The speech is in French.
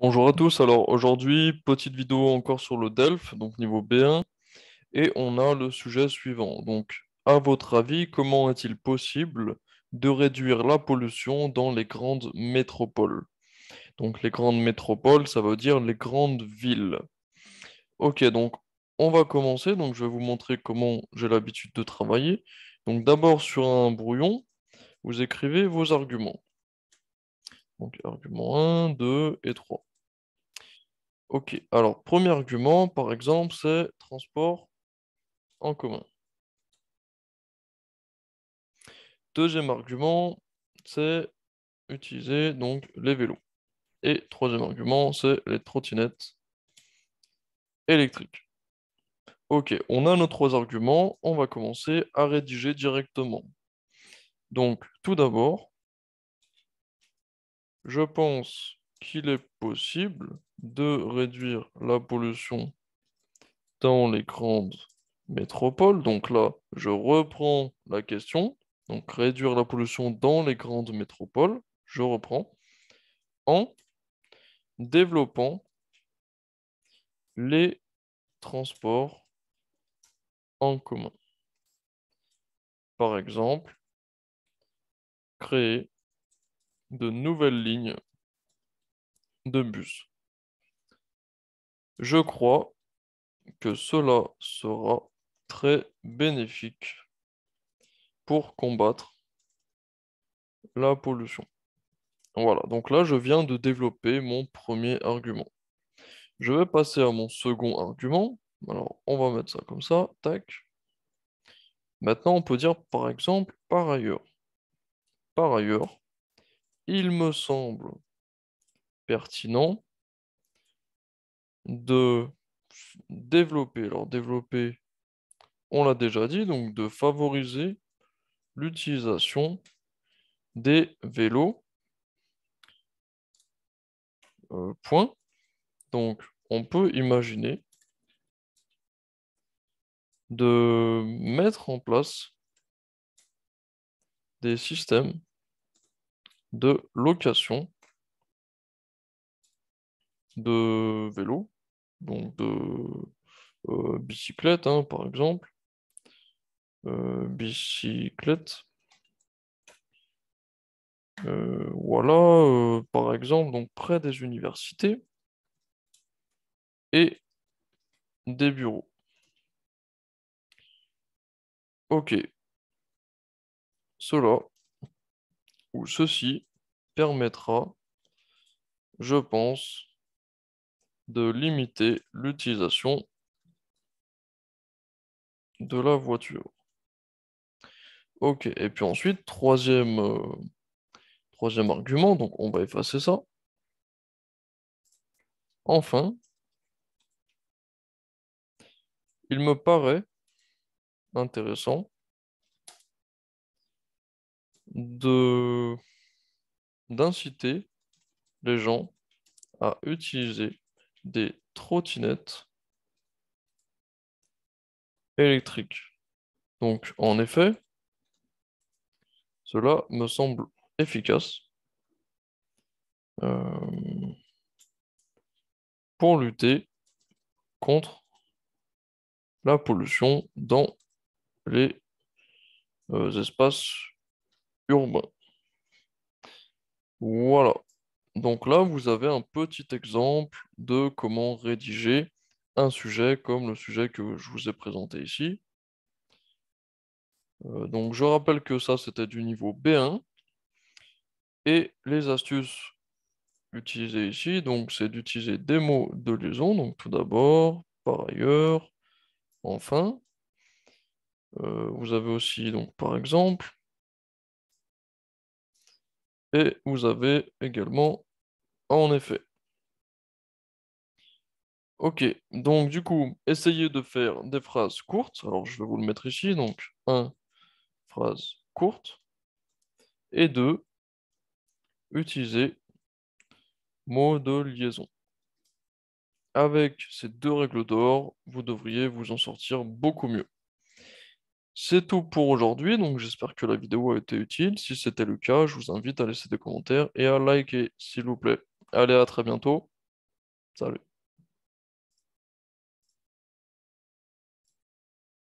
Bonjour à tous, alors aujourd'hui, petite vidéo encore sur le DELF, donc niveau B1, et on a le sujet suivant. Donc, à votre avis, comment est-il possible de réduire la pollution dans les grandes métropoles Donc, les grandes métropoles, ça veut dire les grandes villes. Ok, donc on va commencer, donc je vais vous montrer comment j'ai l'habitude de travailler. Donc d'abord sur un brouillon, vous écrivez vos arguments. Donc argument 1, 2 et 3. Ok, alors premier argument, par exemple, c'est transport en commun. Deuxième argument, c'est utiliser donc les vélos. Et troisième argument, c'est les trottinettes électriques. Ok, on a nos trois arguments, on va commencer à rédiger directement. Donc, tout d'abord, je pense qu'il est possible de réduire la pollution dans les grandes métropoles. Donc là, je reprends la question. Donc réduire la pollution dans les grandes métropoles, je reprends, en développant les transports en commun. Par exemple, créer de nouvelles lignes de bus. Je crois que cela sera très bénéfique pour combattre la pollution. Voilà, donc là, je viens de développer mon premier argument. Je vais passer à mon second argument. Alors, on va mettre ça comme ça, tac. Maintenant, on peut dire par exemple, par ailleurs. Par ailleurs, il me semble pertinent de développer, alors développer, on l'a déjà dit, donc de favoriser l'utilisation des vélos. Euh, point. Donc, on peut imaginer de mettre en place des systèmes de location de vélo donc de euh, bicyclette hein, par exemple. Euh, bicyclette. Euh, voilà, par exemple, donc près des universités et des bureaux. Ok. Cela où ceci permettra, je pense, de limiter l'utilisation de la voiture. Ok, et puis ensuite, troisième, euh, troisième argument, donc on va effacer ça. Enfin, il me paraît intéressant d'inciter les gens à utiliser des trottinettes électriques. Donc en effet, cela me semble efficace euh, pour lutter contre la pollution dans les euh, espaces urbain. Voilà. Donc là, vous avez un petit exemple de comment rédiger un sujet comme le sujet que je vous ai présenté ici. Euh, donc je rappelle que ça, c'était du niveau B1. Et les astuces utilisées ici, donc c'est d'utiliser des mots de liaison. Donc tout d'abord, par ailleurs, enfin. Euh, vous avez aussi, donc par exemple, et vous avez également en effet. Ok, donc du coup, essayez de faire des phrases courtes. Alors je vais vous le mettre ici. Donc, un, phrase courte. Et deux, utiliser mots de liaison. Avec ces deux règles d'or, vous devriez vous en sortir beaucoup mieux. C'est tout pour aujourd'hui, donc j'espère que la vidéo a été utile. Si c'était le cas, je vous invite à laisser des commentaires et à liker, s'il vous plaît. Allez, à très bientôt. Salut.